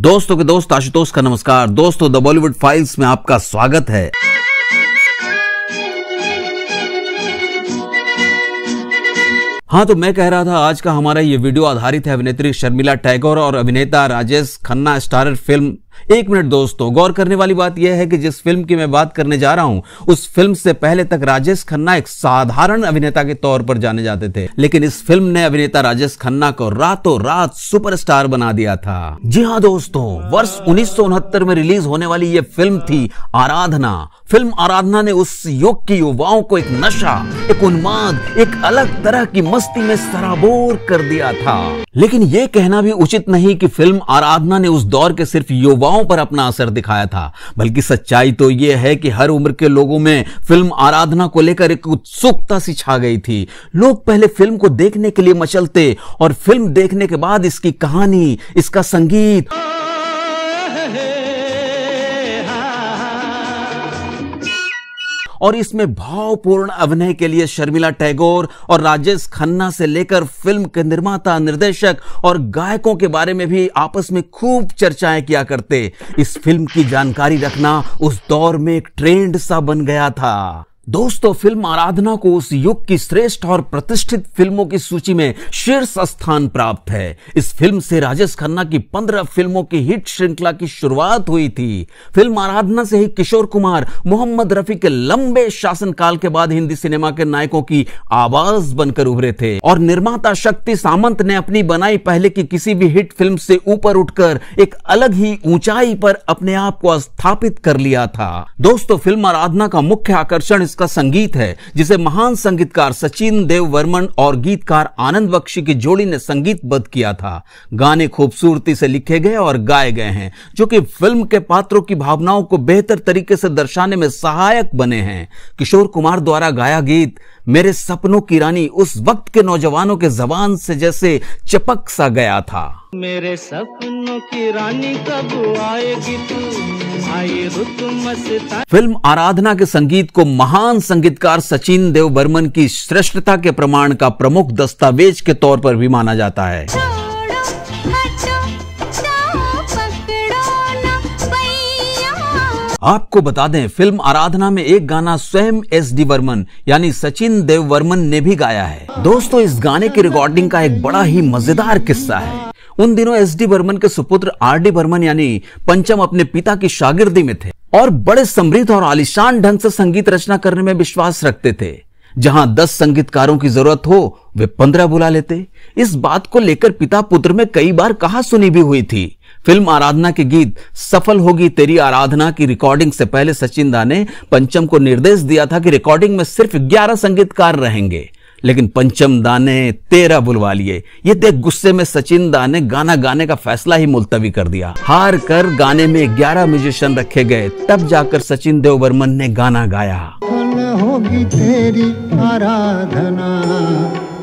दोस्तों के दोस्त आशुतोष का नमस्कार दोस्तों द बॉलीवुड फाइल्स में आपका स्वागत है हाँ तो मैं कह रहा था आज का हमारा ये वीडियो आधारित है अभिनेत्री शर्मिला टैगोर और अभिनेता राजेश खन्ना स्टारर फिल्म एक मिनट दोस्तों गौर करने वाली बात यह है कि जिस फिल्म की मैं बात करने जा रहा हूं उस फिल्म से पहले तक राजेश खन्ना एक साधारण अभिनेता के तौर पर जाने जाते थे लेकिन इस फिल्म ने अभिनेता राजेश खन्ना को रातों रात सुपरस्टार बना दिया था जी हाँ दोस्तों वर्ष उन्नीस में रिलीज होने वाली यह फिल्म थी आराधना फिल्म आराधना ने उस युग की युवाओं को एक नशा एक उन्माद एक अलग तरह की मस्ती में सराबोर कर दिया था लेकिन ये कहना भी उचित नहीं कि फिल्म आराधना ने उस दौर के सिर्फ युवाओं भावनाओं पर अपना असर दिखाया था बल्कि सच्चाई तो यह है कि हर उम्र के लोगों में फिल्म आराधना को लेकर एक उत्सुकता सी छा गई थी लोग पहले फिल्म को देखने के लिए मचलते और फिल्म देखने के बाद इसकी कहानी इसका संगीत और इसमें भावपूर्ण अभिनय के लिए शर्मिला टैगोर और राजेश खन्ना से लेकर फिल्म के निर्माता निर्देशक और गायकों के बारे में भी आपस में खूब चर्चाएं किया करते इस फिल्म की जानकारी रखना उस दौर में एक ट्रेंड सा बन गया था दोस्तों फिल्म आराधना को उस युग की श्रेष्ठ और प्रतिष्ठित फिल्मों की सूची में शीर्ष स्थान प्राप्त है इस फिल्म से राजेश खन्ना की पंद्रह फिल्मों की हिट श्रृंखला की शुरुआत हुई थी फिल्म आराधना से ही किशोर कुमार मोहम्मद रफी के लंबे शासनकाल के बाद हिंदी सिनेमा के नायकों की आवाज बनकर उभरे थे और निर्माता शक्ति सामंत ने अपनी बनाई पहले की किसी भी हिट फिल्म से ऊपर उठकर एक अलग ही ऊंचाई पर अपने आप को स्थापित कर लिया था दोस्तों फिल्म आराधना का मुख्य आकर्षण उसका संगीत है जिसे महान संगीतकार सचिन देव वर्मन और गीतकार आनंद बख्शी की जोड़ी ने संगीतबद्ध किया था गाने खूबसूरती से लिखे गए और गाए गए हैं जो कि फिल्म के पात्रों की भावनाओं को बेहतर तरीके से दर्शाने में सहायक बने हैं किशोर कुमार द्वारा गाया गीत मेरे सपनों की रानी उस वक्त के नौजवानों के जबान से जैसे चपक सा गया था मेरे सपनों की रानी कब आएगी तू फिल्म आराधना के संगीत को महान संगीतकार सचिन देव बर्मन की श्रेष्ठता के प्रमाण का प्रमुख दस्तावेज के तौर पर भी माना जाता है आपको बता दें फिल्म आराधना में एक गाना स्वयं एस डी वर्मन यानी सचिन देव वर्मन ने भी गाया है दोस्तों इस गाने की रिकॉर्डिंग का एक बड़ा ही मजेदार किस्सा है उन दिनों एस डी बर्मन के सुपुत्र आर डी बर्मन यानी पंचम अपने पिता की शागिर्दी में थे और बड़े समृद्ध और आलिशान ढंग से संगीत रचना करने में विश्वास रखते थे जहां दस संगीतकारों की जरूरत हो वे पंद्रह बुला लेते इस बात को लेकर पिता पुत्र में कई बार कहा सुनी भी हुई थी फिल्म आराधना के गीत सफल होगी तेरी आराधना की रिकॉर्डिंग से पहले सचिन दा ने पंचम को निर्देश दिया था कि रिकॉर्डिंग में सिर्फ ग्यारह संगीतकार रहेंगे लेकिन पंचम दा ने तेरा बुलवा लिए ये देख गुस्से में सचिन दा ने गाना गाने का फैसला ही मुलतवी कर दिया हार कर गाने में ग्यारह म्यूजिशियन रखे गए तब जाकर सचिन देव बर्मन ने गाना गाया होगी तेरी आराधना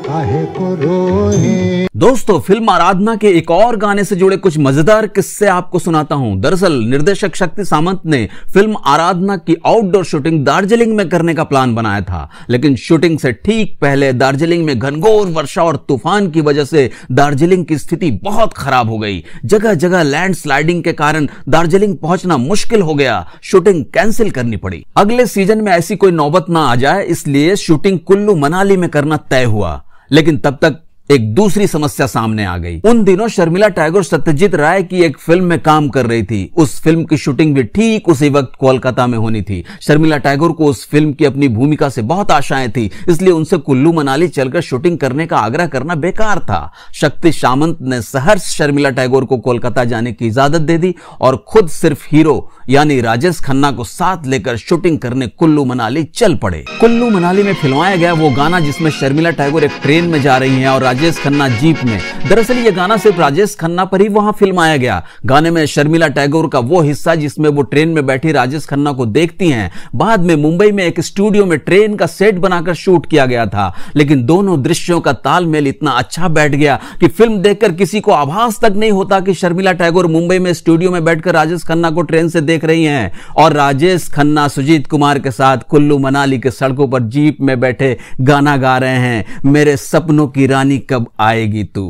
काहे को रोए दोस्तों फिल्म आराधना के एक और गाने से जुड़े कुछ मजेदार किस्से आपको सुनाता हूं दरअसल निर्देशक शक्ति सामंत ने फिल्म आराधना की आउटडोर शूटिंग दार्जिलिंग में करने का प्लान बनाया था लेकिन शूटिंग से ठीक पहले दार्जिलिंग में घनघोर वर्षा और तूफान की वजह से दार्जिलिंग की स्थिति बहुत खराब हो गई जगह जगह लैंड के कारण दार्जिलिंग पहुंचना मुश्किल हो गया शूटिंग कैंसिल करनी पड़ी अगले सीजन में ऐसी कोई नौबत ना आ जाए इसलिए शूटिंग कुल्लू मनाली में करना तय हुआ लेकिन तब तक एक दूसरी समस्या सामने आ गई उन दिनों शर्मिला टैगोर सत्यजीत राय की एक फिल्म में काम कर रही थी उस फिल्म की शूटिंग भी ठीक उसी वक्त कोलकाता में होनी थी शर्मिला टैगोर को उस फिल्म की अपनी भूमिका से बहुत आशाएं थी इसलिए उनसे कुल्लू मनाली चलकर शूटिंग करने का आग्रह करना बेकार था शक्ति सामंत ने सहर्ष शर्मिला टैगोर को कोलकाता जाने की इजाजत दे दी और खुद सिर्फ हीरो यानी राजेश खन्ना को साथ लेकर शूटिंग करने कुल्लू मनाली चल पड़े कुल्लू मनाली में फिल्माया गया वो गाना जिसमें शर्मिला टैगोर एक ट्रेन में जा रही है और राजेश खन्ना जीप में दरअसल ये गाना सिर्फ राजेश खन्ना पर ही वहां फिल्माया गया गाने में शर्मिला टैगोर का वो हिस्सा जिसमें वो ट्रेन में बैठी राजेश खन्ना को देखती हैं बाद में मुंबई में एक स्टूडियो में ट्रेन का सेट बनाकर शूट किया गया था लेकिन दोनों दृश्यों का तालमेल इतना अच्छा बैठ गया कि फिल्म देखकर किसी को आभास तक नहीं होता कि शर्मिला टैगोर मुंबई में स्टूडियो में बैठकर राजेश खन्ना को ट्रेन से देख रही हैं और राजेश खन्ना सुजीत कुमार के साथ कुल्लू मनाली के सड़कों पर जीप में बैठे गाना गा रहे हैं मेरे सपनों की रानी कब आएगी तू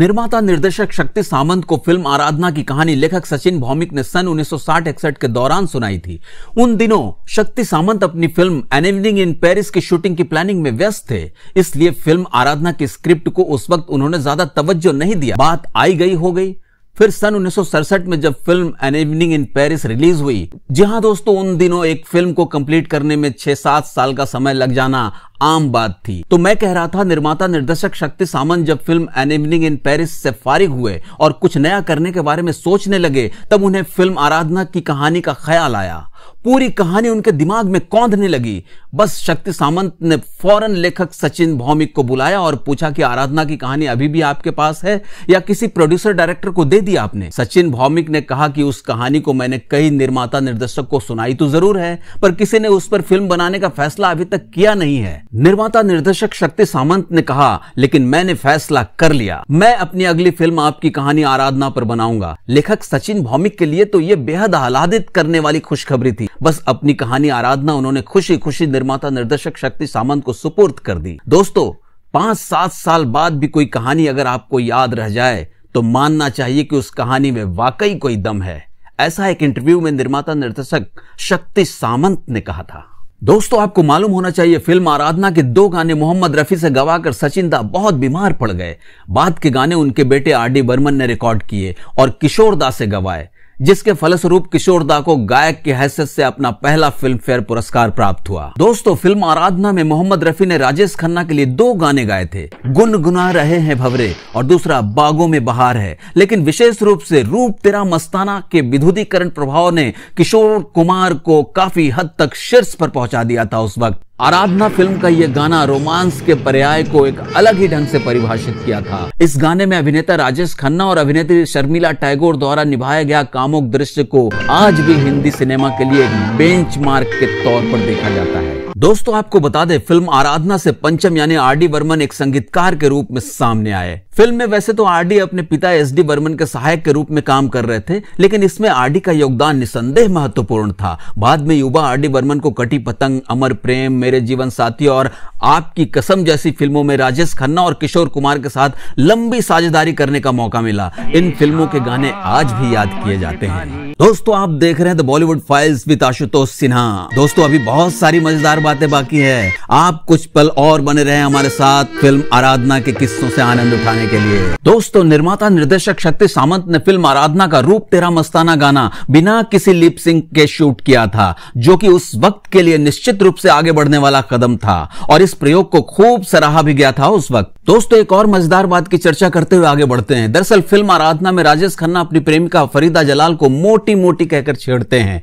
निर्माता निर्देशक शक्ति सामंत को फिल्म आराधना की कहानी लेखक सचिन भौमिक ने सन 1960-61 के दौरान सुनाई थी उन दिनों शक्ति सामंत अपनी film An Evening in Paris की शूटिंग की प्लानिंग में व्यस्त थे इसलिए फिल्म आराधना की स्क्रिप्ट को उस वक्त उन्होंने ज्यादा तवज्जो नहीं दिया बात आई गई हो गई फिर सन उन्नीस में जब film An Evening in Paris release हुई जहां दोस्तों उन दिनों एक फिल्म को कंप्लीट करने में छह सात साल का समय लग जाना आम बात थी तो मैं कह रहा था निर्माता निर्देशक शक्ति सामंत जब film An Evening in Paris से फारिग हुए और कुछ नया करने के बारे में सोचने लगे तब उन्हें फिल्म आराधना की कहानी का ख्याल आया पूरी कहानी उनके दिमाग में कौंधने लगी बस शक्ति सामंत ने फौरन लेखक सचिन भौमिक को बुलाया और पूछा कि आराधना की कहानी अभी भी आपके पास है या किसी प्रोड्यूसर डायरेक्टर को दे दी आपने सचिन भौमिक ने कहा कि उस कहानी को मैंने कई निर्माता निर्देशक को सुनाई तो जरूर है पर किसी ने उस पर फिल्म बनाने का फैसला अभी तक किया नहीं है निर्माता निर्देशक शक्ति सामंत ने कहा लेकिन मैंने फैसला कर लिया मैं अपनी अगली फिल्म आपकी कहानी आराधना पर बनाऊंगा लेखक सचिन भौमिक के लिए तो ये बेहद आह्लादित करने वाली खुशखबरी थी बस अपनी कहानी आराधना उन्होंने खुशी खुशी निर्माता निर्देशक शक्ति सामंत को सुपुर्द कर दी दोस्तों पांच सात साल बाद भी कोई कहानी अगर आपको याद रह जाए तो मानना चाहिए कि उस कहानी में वाकई कोई दम है ऐसा एक इंटरव्यू में निर्माता निर्देशक शक्ति सामंत ने कहा था दोस्तों आपको मालूम होना चाहिए फिल्म आराधना के दो गाने मोहम्मद रफी से गवाकर सचिन दा बहुत बीमार पड़ गए बाद के गाने उनके बेटे आर डी बर्मन ने रिकॉर्ड किए और किशोर दा से गवाए जिसके फलस्वरूप किशोरदा को गायक की हैसियत से अपना पहला फिल्म फेयर पुरस्कार प्राप्त हुआ दोस्तों फिल्म आराधना में मोहम्मद रफी ने राजेश खन्ना के लिए दो गाने गाए थे गुनगुना रहे हैं भवरे और दूसरा बागों में बहार है लेकिन विशेष रूप से रूप तेरा मस्ताना के विधुतीकरण प्रभाव ने किशोर कुमार को काफी हद तक शीर्ष पर पहुंचा दिया था उस वक्त आराधना फिल्म का यह गाना रोमांस के पर्याय को एक अलग ही ढंग से परिभाषित किया था इस गाने में अभिनेता राजेश खन्ना और अभिनेत्री शर्मिला टैगोर द्वारा निभाया गया कामुक दृश्य को आज भी हिंदी सिनेमा के लिए बेंच मार्क के तौर पर देखा जाता है दोस्तों आपको बता दें फिल्म आराधना से पंचम यानी आर डी वर्मन एक संगीतकार के रूप में सामने आए फिल्म में वैसे तो आर डी अपने पिता एस डी वर्मन के सहायक के रूप में काम कर रहे थे लेकिन इसमें आर डी का योगदान निसंदेह महत्वपूर्ण था बाद में युवा आर डी को कटी पतंग अमर प्रेम मेरे जीवन साथी और आपकी कसम जैसी फिल्मों में राजेश खन्ना और किशोर कुमार के साथ लंबी साझेदारी करने का मौका मिला इन फिल्मों के गाने आज भी याद किए जाते हैं दोस्तों आप देख रहे हैं the Bollywood files with Ashutosh Sinha दोस्तों अभी बहुत सारी मजेदार बातें बाकी है आप कुछ पल और बने रहे हमारे साथ फिल्म आराधना के किस्सों से आनंद उठाने के लिए दोस्तों निर्माता निर्देशक शक्ति सामंत ने फिल्म आराधना का रूप तेरा मस्ताना गाना बिना किसी लिप सिंह के शूट किया था जो कि उस वक्त के लिए निश्चित रूप से आगे बढ़ने वाला कदम था और इस इस प्रयोग को खूब सराहा भी गया था उस वक्त दोस्तों एक और मजेदार बात की चर्चा करते हुए आगे बढ़ते हैं दरअसल फिल्म आराधना में राजेश खन्ना अपनी प्रेमिका फरीदा जलाल को मोटी मोटी कहकर छेड़ते हैं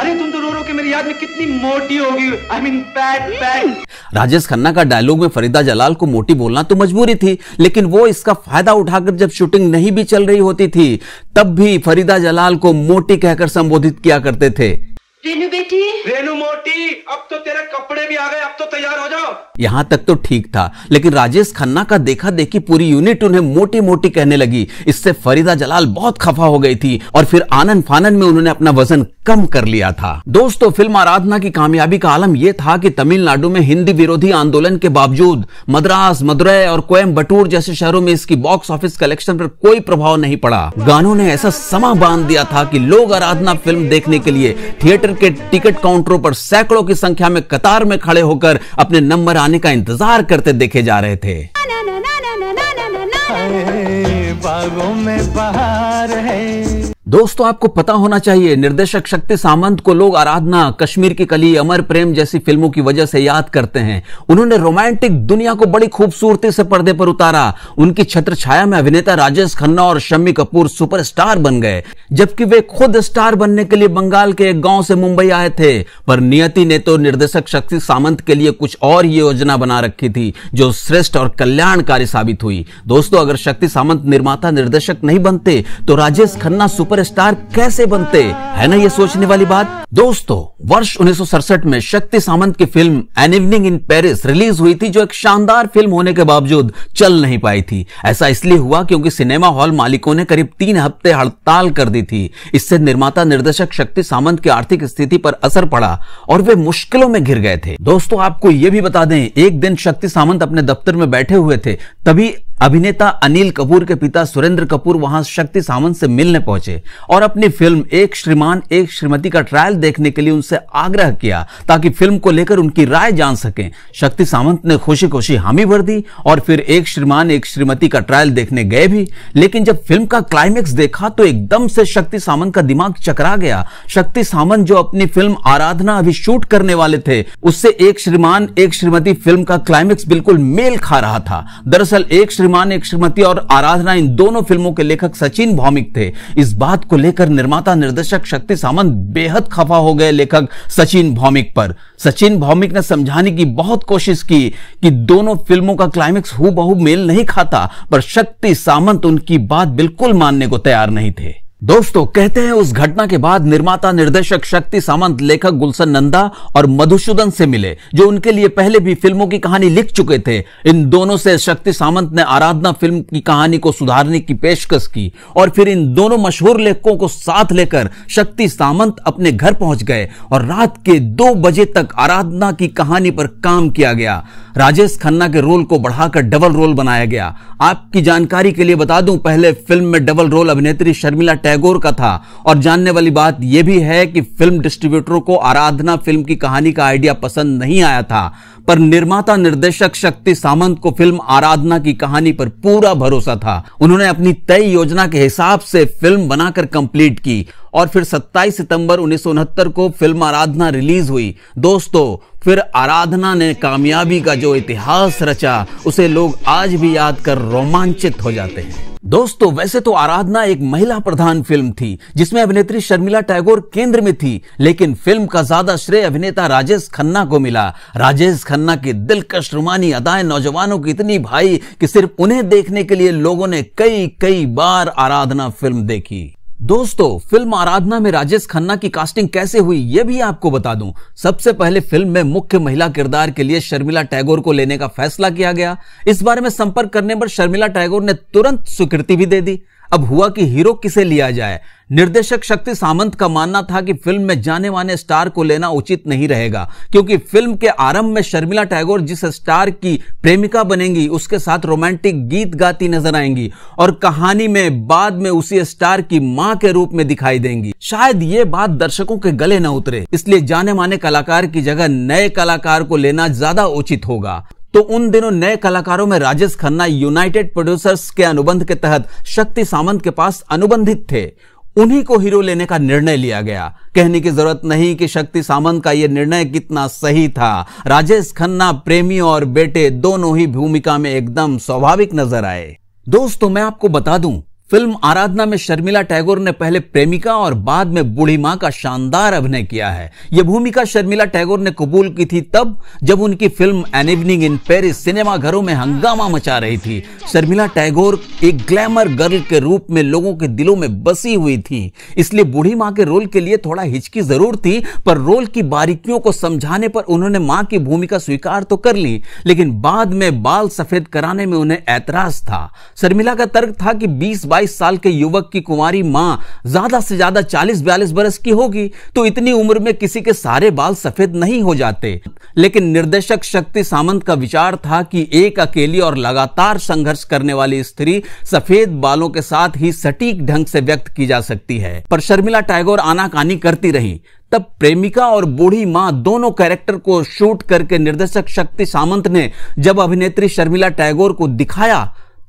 अरे तुम तो रो रो के मेरी याद में कितनी मोटी होगी आई मीन पैट पैट राजेश खन्ना का डायलॉग में फरीदा जलाल को मोटी बोलना तो मजबूरी थी लेकिन वो इसका फायदा उठाकर जब शूटिंग नहीं भी चल रही होती थी तब भी फरीदा जलाल को मोटी कहकर संबोधित किया करते थे रेनू बेटी रेनू मोटी अब तो तेरे कपड़े भी आ गए अब तो तैयार हो जाओ यहाँ तक तो ठीक था लेकिन राजेश खन्ना का देखा देखी पूरी यूनिट उन्हें मोटी मोटी कहने लगी इससे फरीदा जलाल बहुत खफा हो गई थी और फिर आनंद फानंद में उन्होंने अपना वजन कम कर लिया था दोस्तों फिल्म आराधना की कामयाबी का आलम यह था कि तमिलनाडु में हिंदी विरोधी आंदोलन के बावजूद मद्रास मदुरै और कोयम्बटूर जैसे शहरों में इसकी बॉक्स ऑफिस कलेक्शन पर कोई प्रभाव नहीं पड़ा गानों ने ऐसा समा बांध दिया था कि लोग आराधना फिल्म देखने के लिए थिएटर के टिकट काउंटरों पर सैकड़ों की संख्या में कतार में खड़े होकर अपने नंबर आने का इंतजार करते देखे जा रहे थे बागों में बाहर है दोस्तों आपको पता होना चाहिए निर्देशक शक्ति सामंत को लोग आराधना कश्मीर की कली अमर प्रेम जैसी फिल्मों की वजह से याद करते हैं उन्होंने रोमांटिक दुनिया को बड़ी खूबसूरती से पर्दे पर उतारा उनकी छत्र छाया में अभिनेता राजेश खन्ना और शम्मी कपूर सुपरस्टार बन गए जबकि वे खुद स्टार बनने के लिए बंगाल के एक गांव से मुंबई आए थे पर नियति ने तो निर्देशक शक्ति सामंत के लिए कुछ और योजना बना रखी थी जो श्रेष्ठ और कल्याणकारी साबित हुई दोस्तों अगर शक्ति सामंत निर्माता निर्देशक नहीं बनते तो राजेश खन्ना सुपर स्टार कैसे बनते है ना ये सोचने वाली बात दोस्तों वर्ष उन्नीस में शक्ति सामंत की film An Evening in Paris release हुई थी जो एक शानदार फिल्म होने के बावजूद चल नहीं पाई थी ऐसा इसलिए हुआ क्योंकि सिनेमा हॉल मालिकों ने करीब तीन हफ्ते हड़ताल कर दी थी इससे निर्माता निर्देशक शक्ति सामंत की आर्थिक स्थिति पर असर पड़ा और वे मुश्किलों में घिर गए थे दोस्तों आपको ये भी बता दें एक दिन शक्ति सामंत अपने दफ्तर में बैठे हुए थे तभी अभिनेता अनिल कपूर के पिता सुरेंद्र कपूर वहां शक्ति सावंत से मिलने पहुंचे और अपनी फिल्म एक श्रीमान एक श्रीमती का ट्रायल देखने के लिए उनसे आग्रह किया ताकि फिल्म को लेकर उनकी राय जान सकें शक्ति सावंत ने खुशी खुशी हामी भर दी और फिर एक श्रीमान एक श्रीमती का ट्रायल देखने गए भी लेकिन जब फिल्म का क्लाइमेक्स देखा तो एकदम से शक्ति सावंत का दिमाग चकरा गया शक्ति सावंत जो अपनी फिल्म आराधना अभी शूट करने वाले थे उससे एक श्रीमान एक श्रीमती फिल्म का क्लाइमेक्स बिल्कुल मेल खा रहा था दरअसल दरअसल एक श्रीमान एक श्रीमती और आराधना इन दोनों फिल्मों के लेखक सचिन भौमिक थे इस बात को लेकर निर्माता निर्देशक शक्ति सामंत बेहद खफा हो गए लेखक सचिन भौमिक पर सचिन भौमिक ने समझाने की बहुत कोशिश की कि दोनों फिल्मों का क्लाइमेक्स हु मेल नहीं खाता पर शक्ति सामंत उनकी बात बिल्कुल मानने को तैयार नहीं थे दोस्तों कहते हैं उस घटना के बाद निर्माता निर्देशक शक्ति सामंत लेखक गुलशन नंदा और मधुसूदन से मिले जो उनके लिए पहले भी फिल्मों की कहानी लिख चुके थे इन दोनों से शक्ति सामंत ने आराधना फिल्म की कहानी को सुधारने की पेशकश की और फिर इन दोनों मशहूर लेखकों को साथ लेकर शक्ति सामंत अपने घर पहुंच गए और रात के दो बजे तक आराधना की कहानी पर काम किया गया राजेश खन्ना के रोल को बढ़ाकर डबल रोल बनाया गया आपकी जानकारी के लिए बता दूं पहले फिल्म में डबल रोल अभिनेत्री शर्मिला टैगोर का था और जानने वाली बात यह भी है कि फिल्म डिस्ट्रीब्यूटरों को आराधना फिल्म की कहानी का आइडिया पसंद नहीं आया था पर निर्माता निर्देशक शक्ति सामंत को फिल्म आराधना की कहानी पर पूरा भरोसा था उन्होंने अपनी तय योजना के हिसाब से फिल्म बनाकर कंप्लीट की और फिर 27 सितंबर उन्नीस को फिल्म आराधना रिलीज हुई दोस्तों फिर आराधना ने कामयाबी का जो इतिहास रचा उसे लोग आज भी याद कर रोमांचित हो जाते हैं दोस्तों वैसे तो आराधना एक महिला प्रधान फिल्म थी जिसमें अभिनेत्री शर्मिला टैगोर केंद्र में थी लेकिन फिल्म का ज्यादा श्रेय अभिनेता राजेश खन्ना को मिला राजेश खन्ना की दिलकश रुमानी अदाएं नौजवानों की इतनी भाई कि सिर्फ उन्हें देखने के लिए लोगों ने कई कई बार आराधना फिल्म देखी दोस्तों फिल्म आराधना में राजेश खन्ना की कास्टिंग कैसे हुई ये भी आपको बता दूं सबसे पहले फिल्म में मुख्य महिला किरदार के लिए शर्मिला टैगोर को लेने का फैसला किया गया इस बारे में संपर्क करने पर शर्मिला टैगोर ने तुरंत स्वीकृति भी दे दी अब हुआ कि हीरो किसे लिया जाए निर्देशक शक्ति सामंत का मानना था कि फिल्म में जाने माने स्टार को लेना उचित नहीं रहेगा क्योंकि फिल्म के आरंभ में शर्मिला टैगोर जिस स्टार की प्रेमिका बनेंगी उसके साथ रोमांटिक गीत गाती नजर आएंगी और कहानी में बाद में उसी स्टार की मां के रूप में दिखाई देंगी शायद ये बात दर्शकों के गले न उतरे इसलिए जाने माने कलाकार की जगह नए कलाकार को लेना ज्यादा उचित होगा तो उन दिनों नए कलाकारों में राजेश खन्ना यूनाइटेड प्रोड्यूसर्स के अनुबंध के तहत शक्ति सामंत के पास अनुबंधित थे उन्हीं को हीरो लेने का निर्णय लिया गया कहने की जरूरत नहीं कि शक्ति सामंत का यह निर्णय कितना सही था राजेश खन्ना प्रेमी और बेटे दोनों ही भूमिका में एकदम स्वाभाविक नजर आए दोस्तों मैं आपको बता दूं फिल्म आराधना में शर्मिला टैगोर ने पहले प्रेमिका और बाद में बूढ़ी मां का शानदार अभिनय किया है यह भूमिका शर्मिला टैगोर ने कबूल की थी तब जब उनकी film An Evening in Paris घरों में हंगामा मचा रही थी शर्मिला टैगोर एक ग्लैमर गर्ल के रूप में लोगों के दिलों में बसी हुई थी इसलिए बूढ़ी मां के रोल के लिए थोड़ा हिचकी जरूर थी पर रोल की बारीकियों को समझाने पर उन्होंने मां की भूमिका स्वीकार तो कर ली लेकिन बाद में बाल सफेद कराने में उन्हें ऐतराज था शर्मिला का तर्क था कि बीस बाईस सत्ताईस साल के युवक की कुमारी माँ ज्यादा से ज्यादा चालीस बयालीस बरस की होगी तो इतनी उम्र में किसी के सारे बाल सफेद नहीं हो जाते लेकिन निर्देशक शक्ति सामंत का विचार था कि एक अकेली और लगातार संघर्ष करने वाली स्त्री सफेद बालों के साथ ही सटीक ढंग से व्यक्त की जा सकती है पर शर्मिला टैगोर आनाकानी करती रही तब प्रेमिका और बूढ़ी माँ दोनों कैरेक्टर को शूट करके निर्देशक शक्ति सामंत ने जब अभिनेत्री शर्मिला टैगोर को दिखाया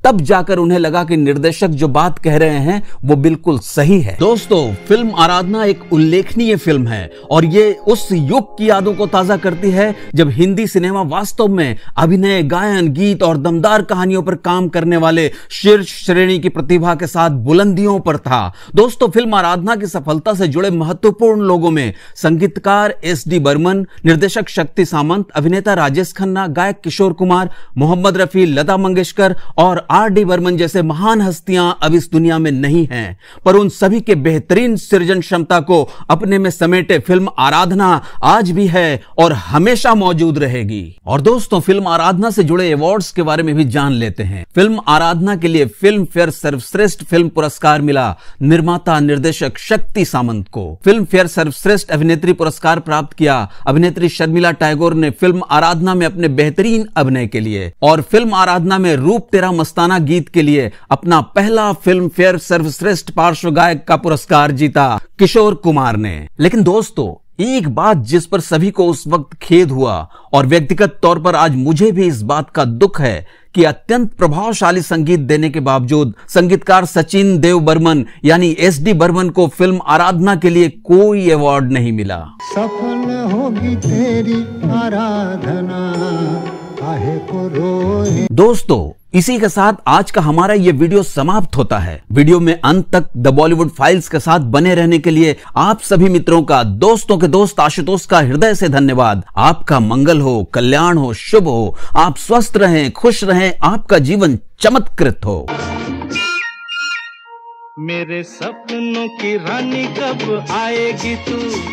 तब जाकर उन्हें लगा कि निर्देशक जो बात कह रहे हैं वो बिल्कुल सही है दोस्तों फिल्म आराधना एक उल्लेखनीय फिल्म है और ये उस युग की यादों को ताजा करती है जब हिंदी सिनेमा वास्तव में अभिनय गायन गीत और दमदार कहानियों पर काम करने वाले शीर्ष श्रेणी की प्रतिभा के साथ बुलंदियों पर था दोस्तों फिल्म आराधना की सफलता से जुड़े महत्वपूर्ण लोगों में संगीतकार एस डी बर्मन निर्देशक शक्ति सामंत अभिनेता राजेश खन्ना गायक किशोर कुमार मोहम्मद रफी लता मंगेशकर और आर डी बर्मन जैसे महान हस्तियां अब इस दुनिया में नहीं हैं पर उन सभी के बेहतरीन सृजन क्षमता को अपने में समेटे फिल्म आराधना आज भी है और हमेशा मौजूद रहेगी और दोस्तों फिल्म आराधना से जुड़े अवार्ड्स के बारे में भी जान लेते हैं फिल्म आराधना के लिए फिल्म फेयर सर्वश्रेष्ठ फिल्म पुरस्कार मिला निर्माता निर्देशक शक्ति सामंत को फिल्म फेयर सर्वश्रेष्ठ अभिनेत्री पुरस्कार प्राप्त किया अभिनेत्री शर्मिला टैगोर ने फिल्म आराधना में अपने बेहतरीन अभिनय के लिए और फिल्म आराधना में रूप तेरा मस्त मस्ताना गीत के लिए अपना पहला फिल्म फेयर सर्वश्रेष्ठ पार्श्व गायक का पुरस्कार जीता किशोर कुमार ने लेकिन दोस्तों एक बात जिस पर सभी को उस वक्त खेद हुआ और व्यक्तिगत तौर पर आज मुझे भी इस बात का दुख है कि अत्यंत प्रभावशाली संगीत देने के बावजूद संगीतकार सचिन देव बर्मन यानी एस डी बर्मन को फिल्म आराधना के लिए कोई अवार्ड नहीं मिला सफल होगी तेरी आराधना दोस्तों इसी के साथ आज का हमारा ये वीडियो समाप्त होता है वीडियो में अंत तक द बॉलीवुड फाइल्स के साथ बने रहने के लिए आप सभी मित्रों का दोस्तों के दोस्त आशुतोष का हृदय से धन्यवाद आपका मंगल हो कल्याण हो शुभ हो आप स्वस्थ रहें खुश रहें आपका जीवन चमत्कृत हो मेरे सपनों की रानी कब आएगी तू